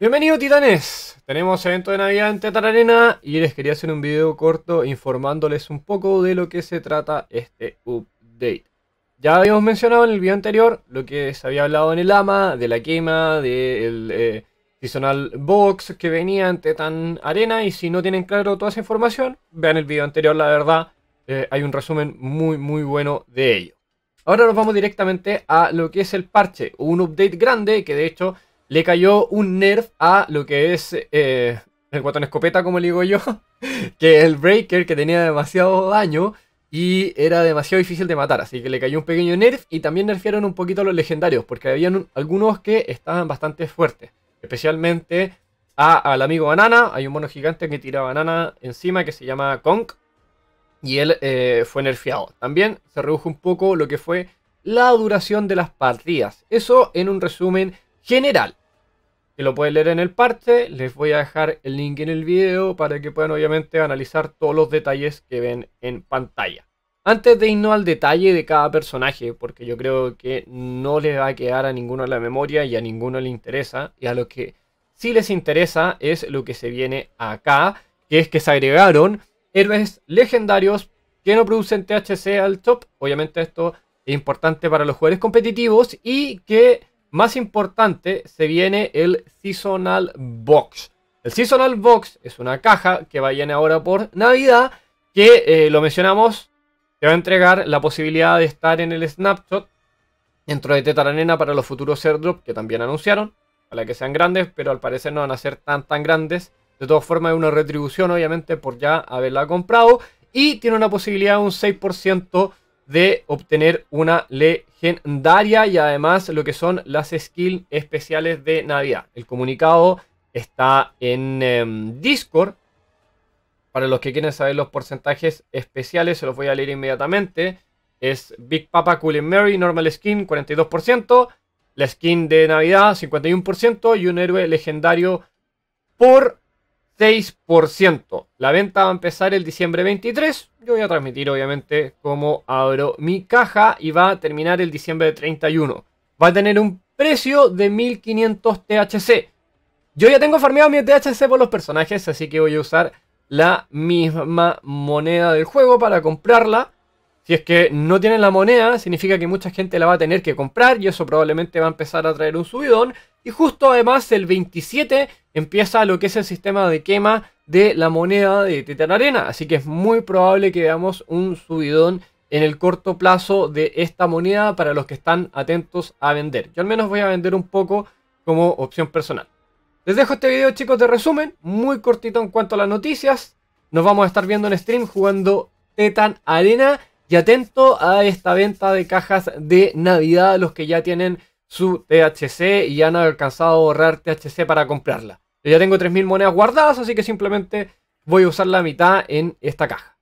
Bienvenido titanes, tenemos evento de navidad en Tetan Arena y les quería hacer un video corto informándoles un poco de lo que se trata este update. Ya habíamos mencionado en el video anterior lo que se había hablado en el AMA, de la quema, del eh, seasonal box que venía en Tetan Arena y si no tienen claro toda esa información, vean el video anterior, la verdad eh, hay un resumen muy muy bueno de ello. Ahora nos vamos directamente a lo que es el parche, un update grande que de hecho le cayó un nerf a lo que es eh, el guatón escopeta, como le digo yo, que el Breaker, que tenía demasiado daño y era demasiado difícil de matar, así que le cayó un pequeño nerf y también nerfearon un poquito a los legendarios, porque había algunos que estaban bastante fuertes, especialmente al amigo Banana, hay un mono gigante que tira banana encima que se llama Kong y él eh, fue nerfeado. También se redujo un poco lo que fue la duración de las partidas. Eso en un resumen general. Que lo pueden leer en el parche, Les voy a dejar el link en el video para que puedan obviamente analizar todos los detalles que ven en pantalla. Antes de irnos al detalle de cada personaje, porque yo creo que no le va a quedar a ninguno la memoria y a ninguno le interesa, y a lo que sí les interesa es lo que se viene acá, que es que se agregaron héroes legendarios que no producen THC al top. Obviamente esto es importante para los jugadores competitivos y que más importante, se viene el Seasonal Box. El Seasonal Box es una caja que va a llenar ahora por Navidad, que eh, lo mencionamos, te va a entregar la posibilidad de estar en el snapshot dentro de Tetaranena para los futuros airdrop que también anunciaron. Para que sean grandes, pero al parecer no van a ser tan tan grandes. De todas formas, es una retribución, obviamente, por ya haberla comprado. Y tiene una posibilidad de un 6% de obtener una legendaria y además lo que son las skills especiales de Navidad. El comunicado está en em, Discord. Para los que quieren saber los porcentajes especiales, se los voy a leer inmediatamente. Es Big Papa Cool and Mary, normal skin, 42%. La skin de Navidad, 51%. Y un héroe legendario por 6%. La venta va a empezar el diciembre 23. Yo voy a transmitir obviamente cómo abro mi caja y va a terminar el diciembre 31. Va a tener un precio de 1500 THC. Yo ya tengo farmeado mi THC por los personajes, así que voy a usar la misma moneda del juego para comprarla. Si es que no tienen la moneda, significa que mucha gente la va a tener que comprar y eso probablemente va a empezar a traer un subidón. Y justo además el 27 empieza lo que es el sistema de quema de la moneda de Titan Arena. Así que es muy probable que veamos un subidón en el corto plazo de esta moneda para los que están atentos a vender. Yo al menos voy a vender un poco como opción personal. Les dejo este video chicos de resumen, muy cortito en cuanto a las noticias. Nos vamos a estar viendo en stream jugando Tetan Arena y atento a esta venta de cajas de Navidad, los que ya tienen su THC y han alcanzado a ahorrar THC para comprarla. Yo ya tengo 3.000 monedas guardadas, así que simplemente voy a usar la mitad en esta caja.